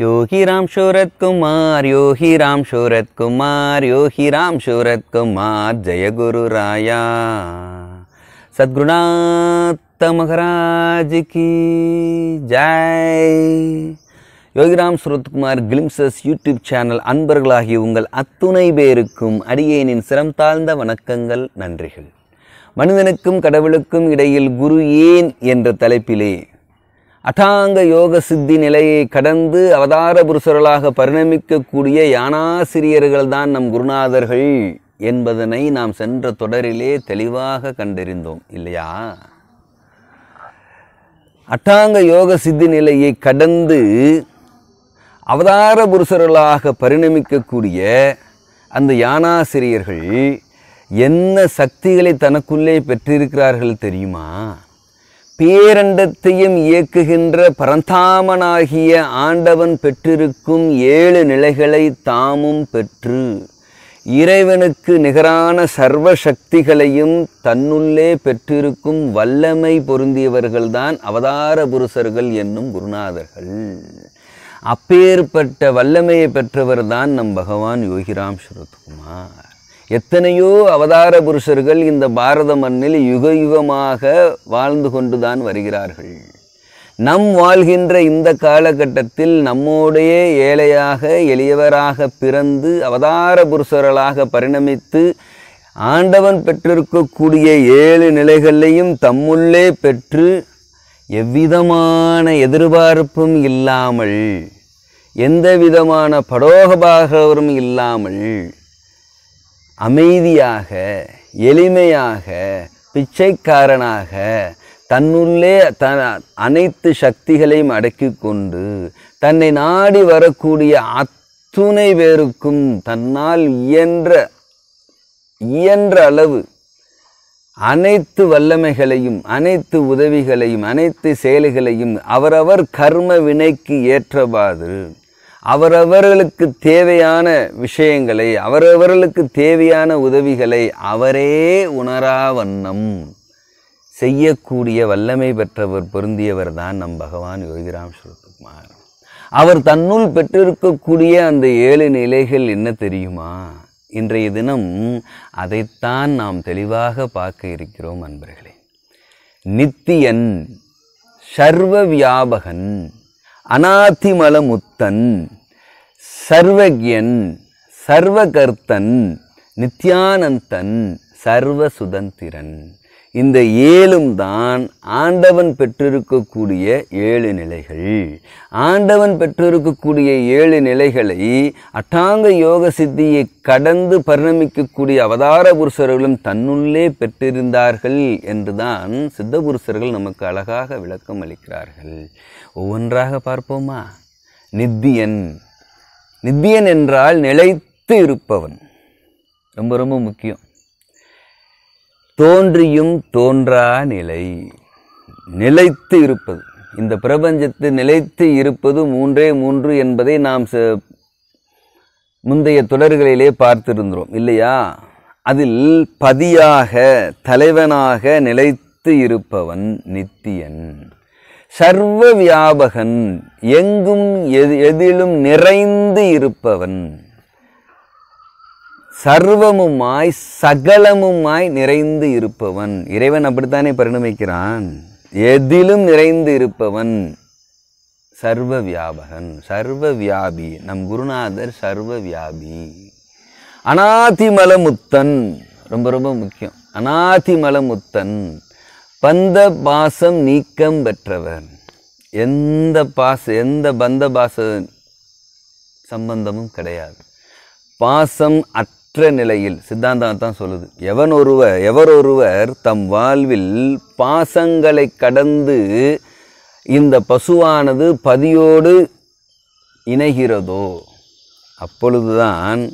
யோகி ராம் சூரத் குமார் யோகி ராம் சூரத் குமார் யோகி ராம் சூரத் குமார் ஜெயகுரு ராயா சத்குணாத்த Maharaj Jai Yogiram Suratkumar glimpses YouTube channel அன்பர்களாகிய உங்கள் அத்துணை பேருக்கும் அடியேனின் சிரம் தாழ்ந்த வணக்கங்கள் நன்றிகள் மனிதனுக்கும் கடவுளுக்கும் இடையில் குரு ஏன் என்ற தலைப்பிலே அதாங்க யோக சித்தி நிலையை கடந்து அவதார புருஷர்களாக பரிணமிக்கக்கூடிய யானாசிரியர்கள் தான் நம் குருநாதர்கள் என்பதனை நாம் சென்ற தொடரிலே தெளிவாக கண்டறிந்தோம் இல்லையா அட்டாங்க யோக சித்தி நிலையை கடந்து அவதார புருஷர்களாக பரிணமிக்கக்கூடிய அந்த யானாசிரியர்கள் என்ன சக்திகளை தனக்குள்ளே பெற்றிருக்கிறார்கள் தெரியுமா பேரண்டத்தையும் இயக்குகின்ற பரந்தாமனாகிய ஆண்டவன் பெற்றிருக்கும் ஏழு நிலைகளை தாமும் பெற்று இறைவனுக்கு நிகரான சர்வ சக்திகளையும் தன்னுள்ளே பெற்றிருக்கும் வல்லமை பொருந்தியவர்கள்தான் அவதார புருஷர்கள் என்னும் குருநாதர்கள் அப்பேற்பட்ட வல்லமையை பெற்றவர்தான் நம் பகவான் யோகிராம் சரத்குமார் எத்தனையோ அவதார புருஷர்கள் இந்த பாரத மண்ணில் யுக யுகமாக வாழ்ந்து கொண்டுதான் வருகிறார்கள் நம் வாழ்கின்ற இந்த காலகட்டத்தில் நம்மோடைய ஏழையாக எளியவராக பிறந்து அவதார புருஷர்களாக பரிணமித்து ஆண்டவன் பெற்றிருக்கக்கூடிய ஏழு நிலைகளையும் தம்முள்ளே பெற்று எவ்விதமான எதிர்பார்ப்பும் இல்லாமல் எந்த விதமான படோகபாகவரும் இல்லாமல் அமைதியாக எளிமையாக பிச்சைக்காரனாக தன்னுள்ளே த அனைத்து சக்திகளையும் அடக்கி கொண்டு தன்னை நாடி வரக்கூடிய அத்துணை பேருக்கும் தன்னால் இயன்ற இயன்ற அளவு அனைத்து வல்லமைகளையும் அனைத்து உதவிகளையும் அனைத்து செயல்களையும் அவரவர் கர்ம வினைக்கு ஏற்றவாறு அவரவர்களுக்கு தேவையான விஷயங்களை அவரவர்களுக்கு தேவையான உதவிகளை அவரே உணரா வண்ணம் செய்யக்கூடிய வல்லமை பெற்றவர் பொருந்தியவர் தான் நம் பகவான் யோகிராம் சுரத்துக்குமார் அவர் தன்னுள் பெற்றிருக்கக்கூடிய அந்த ஏழு நிலைகள் என்ன தெரியுமா இன்றைய தினம் அதைத்தான் நாம் தெளிவாக பார்க்க இருக்கிறோம் அன்பர்களே நித்தியன் சர்வ வியாபகன் அனாதிமல முத்தன் சர்வஜன் சர்வகர்த்தன் நித்யானந்தன் சர்வசுதந்திரன் இந்த ஏழும் தான் ஆண்டவன் பெற்றிருக்கக்கூடிய ஏழு நிலைகள் ஆண்டவன் பெற்றிருக்கக்கூடிய ஏழு நிலைகளை அட்டாங்க யோக சித்தியை கடந்து பரிணமிக்கக்கூடிய அவதார புருஷர்களும் தன்னுள்ளே பெற்றிருந்தார்கள் என்றுதான் சித்த புருஷர்கள் நமக்கு அழகாக விளக்கம் அளிக்கிறார்கள் ஒவ்வொன்றாக பார்ப்போமா நித்தியன் நித்தியன் என்றால் நிலைத்து இருப்பவன் ரொம்ப ரொம்ப முக்கியம் தோன்றியும் தோன்றா நிலை நிலைத்து இருப்பது இந்த பிரபஞ்சத்து நிலைத்து இருப்பது மூன்றே மூன்று என்பதை நாம் முந்தைய தொடர்களிலே பார்த்திருந்தோம் இல்லையா அதில் பதியாக தலைவனாக நிலைத்து இருப்பவன் நித்தியன் சர்வ வியாபகன் எங்கும் எதிலும் நிறைந்து இருப்பவன் சர்வமுமாய் சகலமுமாய் நிறைந்து இருப்பவன் இறைவன் அப்படித்தானே பரிணமிக்கிறான் எதிலும் நிறைந்து இருப்பவன் சர்வ வியாபகன் சர்வ வியாபி நம் குருநாதர் சர்வ வியாபி அநாதிமலமுத்தன் ரொம்ப ரொம்ப முக்கியம் அநாதிமலமுத்தன் பந்த பாசம் நீக்கம் பெற்றவர் எந்த பாச எந்த பந்த பாச சம்பந்தமும் கிடையாது பாசம் அத் அற்ற நிலையில் சித்தாந்தம் தான் சொல்லுது எவன் ஒருவர் எவர் ஒருவர் தம் வாழ்வில் பாசங்களை கடந்து இந்த பசுவானது பதியோடு இணைகிறதோ அப்பொழுதுதான்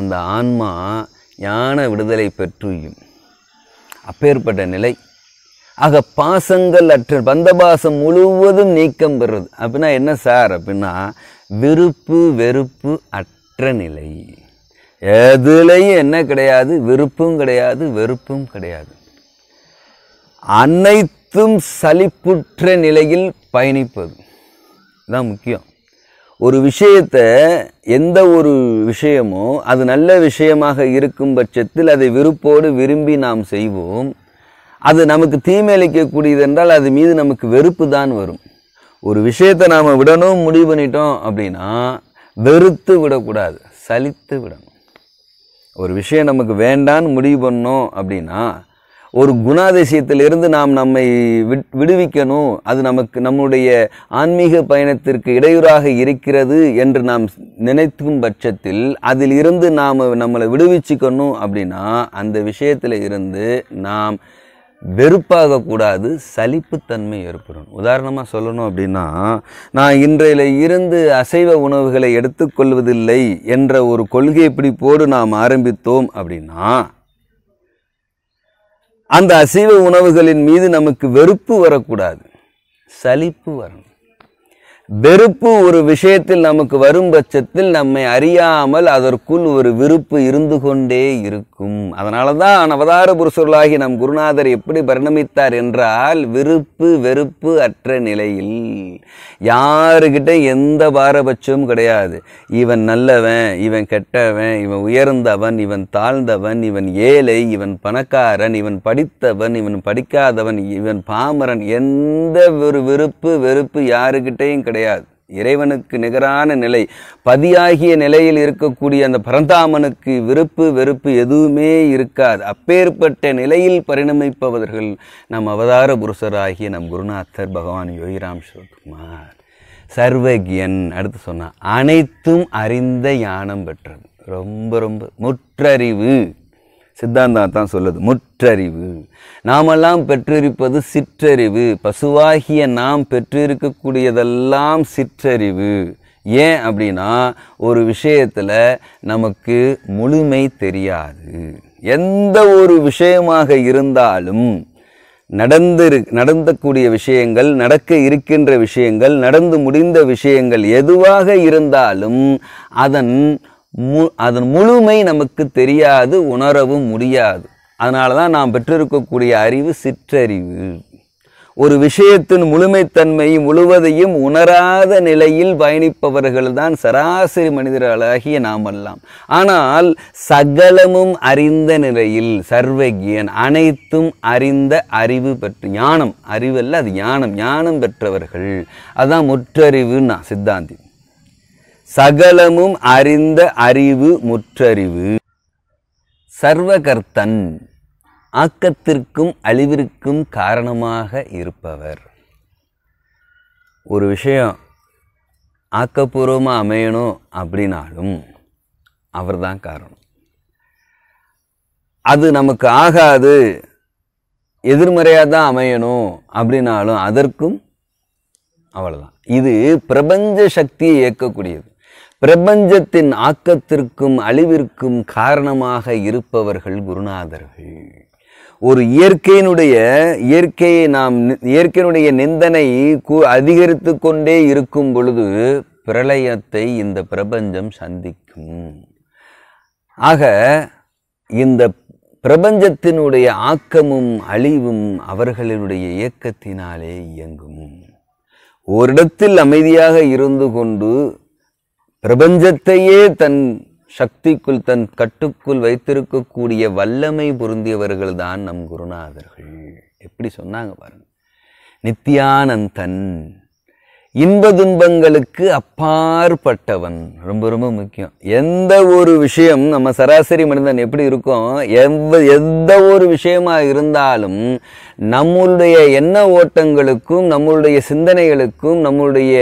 அந்த ஆன்மா ஞான விடுதலை பெற்றுயும் அப்பேற்பட்ட நிலை ஆக பாசங்கள் அற்ற பந்தபாசம் முழுவதும் நீக்கம் பெறுறது அப்படின்னா என்ன சார் அப்படின்னா விருப்பு வெறுப்பு அற்ற நிலை எதுலேயும் என்ன கிடையாது விருப்பும் கிடையாது வெறுப்பும் கிடையாது அனைத்தும் சலிப்புற்ற நிலையில் பயணிப்பது தான் முக்கியம் ஒரு விஷயத்தை எந்த ஒரு விஷயமோ அது நல்ல விஷயமாக இருக்கும் பட்சத்தில் அதை விருப்போடு விரும்பி நாம் செய்வோம் அது நமக்கு அளிக்கக்கூடியது என்றால் அது மீது நமக்கு வெறுப்பு தான் வரும் ஒரு விஷயத்தை நாம் விடணும் முடிவு பண்ணிட்டோம் அப்படின்னா வெறுத்து விடக்கூடாது சலித்து விடணும் ஒரு விஷயம் நமக்கு வேண்டான்னு முடிவு பண்ணோம் அப்படின்னா ஒரு குணாதிசயத்திலிருந்து நாம் நம்மை விடுவிக்கணும் அது நமக்கு நம்முடைய ஆன்மீக பயணத்திற்கு இடையூறாக இருக்கிறது என்று நாம் நினைக்கும் பட்சத்தில் அதில் இருந்து நாம் நம்மளை விடுவிச்சுக்கணும் அப்படின்னா அந்த விஷயத்தில் இருந்து நாம் வெறுப்பாகக்கூடாது சலிப்புத்தன்மை ஏற்படும் உதாரணமாக சொல்லணும் அப்படின்னா நான் இன்றையில இருந்து அசைவ உணவுகளை எடுத்துக்கொள்வதில்லை என்ற ஒரு கொள்கை போடு நாம் ஆரம்பித்தோம் அப்படின்னா அந்த அசைவ உணவுகளின் மீது நமக்கு வெறுப்பு வரக்கூடாது சலிப்பு வரணும் வெறுப்பு ஒரு விஷயத்தில் நமக்கு வரும் பட்சத்தில் நம்மை அறியாமல் அதற்குள் ஒரு விருப்பு இருந்து கொண்டே இருக்கும் அதனால தான் அவதார புருஷர்களாகி நம் குருநாதர் எப்படி பரிணமித்தார் என்றால் விருப்பு வெறுப்பு அற்ற நிலையில் யாருக்கிட்ட எந்த பாரபட்சமும் கிடையாது இவன் நல்லவன் இவன் கெட்டவன் இவன் உயர்ந்தவன் இவன் தாழ்ந்தவன் இவன் ஏழை இவன் பணக்காரன் இவன் படித்தவன் இவன் படிக்காதவன் இவன் பாமரன் எந்த ஒரு விருப்பு வெறுப்பு யாருக்கிட்டையும் கிடையாது கிடையாது இறைவனுக்கு நிகரான நிலை பதியாகிய நிலையில் இருக்கக்கூடிய அந்த பரந்தாமனுக்கு விருப்பு வெறுப்பு எதுவுமே இருக்காது அப்பேற்பட்ட நிலையில் பரிணமிப்பவர்கள் நம் அவதார புருஷராகிய நம் குருநாதர் பகவான் யோகிராம் சிவகுமார் சர்வகியன் அடுத்து சொன்னான் அனைத்தும் அறிந்த ஞானம் பெற்றது ரொம்ப ரொம்ப முற்றறிவு சித்தாந்தம் தான் சொல்லுது முற்றறிவு நாமெல்லாம் பெற்றிருப்பது சிற்றறிவு பசுவாகிய நாம் பெற்றிருக்கக்கூடியதெல்லாம் சிற்றறிவு ஏன் அப்படின்னா ஒரு விஷயத்தில் நமக்கு முழுமை தெரியாது எந்த ஒரு விஷயமாக இருந்தாலும் நடந்திரு நடந்தக்கூடிய விஷயங்கள் நடக்க இருக்கின்ற விஷயங்கள் நடந்து முடிந்த விஷயங்கள் எதுவாக இருந்தாலும் அதன் மு அதன் முழுமை நமக்கு தெரியாது உணரவும் முடியாது அதனால தான் நாம் பெற்றிருக்கக்கூடிய அறிவு சிற்றறிவு ஒரு விஷயத்தின் முழுமைத்தன்மை முழுவதையும் உணராத நிலையில் பயணிப்பவர்கள்தான் சராசரி மனிதர்களாகிய நாம் எல்லாம் ஆனால் சகலமும் அறிந்த நிலையில் சர்வஜியன் அனைத்தும் அறிந்த அறிவு பெற்று ஞானம் அறிவல்ல அது ஞானம் ஞானம் பெற்றவர்கள் அதுதான் முற்றறிவுன்னா சித்தாந்தி சகலமும் அறிந்த அறிவு முற்றறிவு சர்வகர்த்தன் ஆக்கத்திற்கும் அழிவிற்கும் காரணமாக இருப்பவர் ஒரு விஷயம் ஆக்கப்பூர்வமாக அமையணும் அப்படின்னாலும் அவர் தான் காரணம் அது நமக்கு ஆகாது எதிர்மறையாக தான் அமையணும் அப்படின்னாலும் அதற்கும் அவ்வளோதான் இது பிரபஞ்ச சக்தியை இயக்கக்கூடியது பிரபஞ்சத்தின் ஆக்கத்திற்கும் அழிவிற்கும் காரணமாக இருப்பவர்கள் குருநாதர்கள் ஒரு இயற்கையினுடைய இயற்கையை நாம் இயற்கையினுடைய நிந்தனை அதிகரித்து கொண்டே இருக்கும் பொழுது பிரளயத்தை இந்த பிரபஞ்சம் சந்திக்கும் ஆக இந்த பிரபஞ்சத்தினுடைய ஆக்கமும் அழிவும் அவர்களுடைய இயக்கத்தினாலே இயங்கும் ஓரிடத்தில் அமைதியாக இருந்து கொண்டு பிரபஞ்சத்தையே தன் சக்திக்குள் தன் கட்டுக்குள் வைத்திருக்கக்கூடிய வல்லமை பொருந்தியவர்கள் தான் நம் குருநாதர்கள் எப்படி சொன்னாங்க பாருங்க நித்தியானந்தன் இன்ப துன்பங்களுக்கு அப்பாற்பட்டவன் ரொம்ப ரொம்ப முக்கியம் எந்த ஒரு விஷயம் நம்ம சராசரி மனிதன் எப்படி இருக்கும் எவ்வ எந்த ஒரு விஷயமாக இருந்தாலும் நம்மளுடைய எண்ண ஓட்டங்களுக்கும் நம்மளுடைய சிந்தனைகளுக்கும் நம்முடைய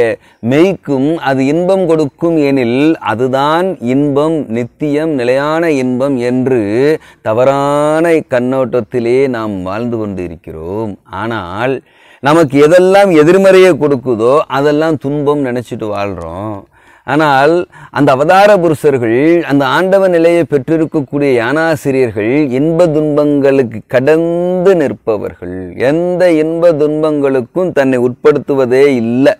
மெய்க்கும் அது இன்பம் கொடுக்கும் எனில் அதுதான் இன்பம் நித்தியம் நிலையான இன்பம் என்று தவறான கண்ணோட்டத்திலே நாம் வாழ்ந்து கொண்டு இருக்கிறோம் ஆனால் நமக்கு எதெல்லாம் எதிர்மறையை கொடுக்குதோ அதெல்லாம் துன்பம் நினச்சிட்டு வாழ்கிறோம் ஆனால் அந்த அவதார புருஷர்கள் அந்த ஆண்டவ நிலையை பெற்றிருக்கக்கூடிய யானாசிரியர்கள் இன்ப துன்பங்களுக்கு கடந்து நிற்பவர்கள் எந்த இன்ப துன்பங்களுக்கும் தன்னை உட்படுத்துவதே இல்லை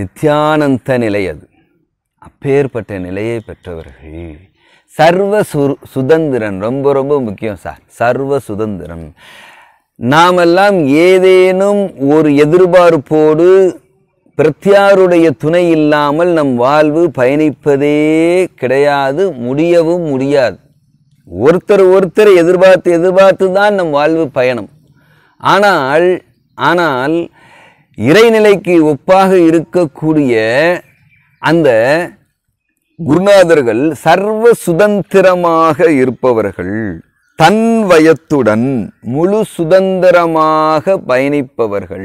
நித்யானந்த நிலை அது அப்பேற்பட்ட நிலையை பெற்றவர்கள் சர்வ சு சுதந்திரன் ரொம்ப ரொம்ப முக்கியம் சார் சர்வ சுதந்திரம் நாமெல்லாம் ஏதேனும் ஒரு எதிர்பார்ப்போடு பிரத்தியாருடைய துணை இல்லாமல் நம் வாழ்வு பயணிப்பதே கிடையாது முடியவும் முடியாது ஒருத்தர் ஒருத்தர் எதிர்பார்த்து எதிர்பார்த்து தான் நம் வாழ்வு பயணம் ஆனால் ஆனால் இறைநிலைக்கு ஒப்பாக இருக்கக்கூடிய அந்த குருநாதர்கள் சர்வ சுதந்திரமாக இருப்பவர்கள் தன்வயத்துடன் முழு சுதந்திரமாக பயணிப்பவர்கள்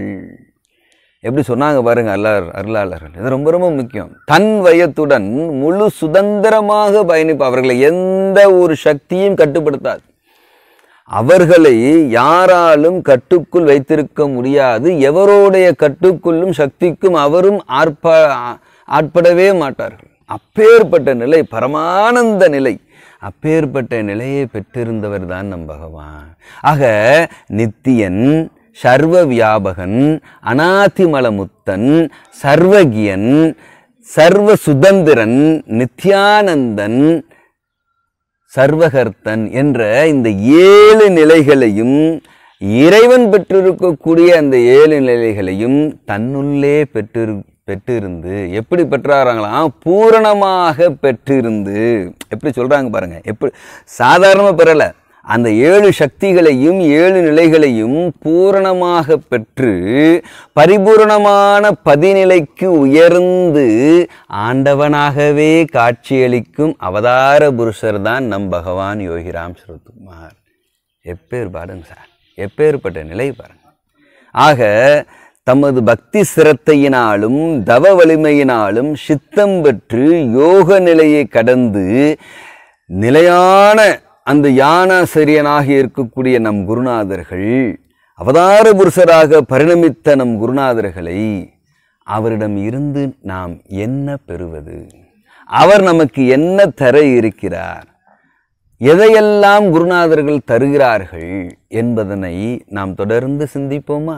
எப்படி சொன்னாங்க பாருங்க அல்லார் அருளாளர்கள் இது ரொம்ப ரொம்ப முக்கியம் தன் வயத்துடன் முழு சுதந்திரமாக பயணிப்ப அவர்களை எந்த ஒரு சக்தியும் கட்டுப்படுத்தாது அவர்களை யாராலும் கட்டுக்குள் வைத்திருக்க முடியாது எவருடைய கட்டுக்குள்ளும் சக்திக்கும் அவரும் ஆர்ப்பா ஆட்படவே மாட்டார்கள் அப்பேற்பட்ட நிலை பரமானந்த நிலை அப்பேற்பட்ட நிலையை பெற்றிருந்தவர் தான் நம் பகவான் ஆக நித்தியன் சர்வ வியாபகன் அனாதிமலமுத்தன் சர்வகியன் சர்வ சுதந்திரன் நித்யானந்தன் சர்வகர்த்தன் என்ற இந்த ஏழு நிலைகளையும் இறைவன் பெற்றிருக்கக்கூடிய அந்த ஏழு நிலைகளையும் தன்னுள்ளே பெற்றிரு பெற்றிருந்து எப்படி பெற்றாராங்களாம் பூரணமாக பெற்றிருந்து எப்படி சொல்கிறாங்க பாருங்கள் எப்படி சாதாரணமாக பெறலை அந்த ஏழு சக்திகளையும் ஏழு நிலைகளையும் பூரணமாக பெற்று பரிபூரணமான பதிநிலைக்கு உயர்ந்து ஆண்டவனாகவே காட்சியளிக்கும் அவதார புருஷர் தான் நம் பகவான் யோகிராம் சரத்குமார் எப்பேர் பாருங்க சார் எப்பேற்பட்ட நிலை பாருங்க ஆக தமது பக்தி சிரத்தையினாலும் தவ வலிமையினாலும் சித்தம் பெற்று யோக நிலையை கடந்து நிலையான அந்த யானாசிரியனாக இருக்கக்கூடிய நம் குருநாதர்கள் அவதார புருஷராக பரிணமித்த நம் குருநாதர்களை அவரிடம் இருந்து நாம் என்ன பெறுவது அவர் நமக்கு என்ன தர இருக்கிறார் எதையெல்லாம் குருநாதர்கள் தருகிறார்கள் என்பதனை நாம் தொடர்ந்து சிந்திப்போமா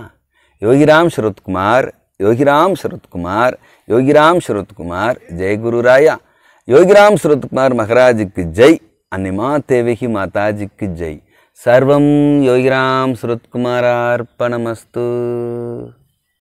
யோகிராம் சரத்குமார் யோகிராம் சரத்குமார் யோகிராம் சரத்குமார் ஜெய் குருராயா யோகிராம் சரத்குமார் மகராஜுக்கு ஜெய் அன்னிமா தேவகி மாதாஜிக்கு ஜெய் சர்வம் யோகிராம் சுரத்குமாரார்ப்பணமஸ்து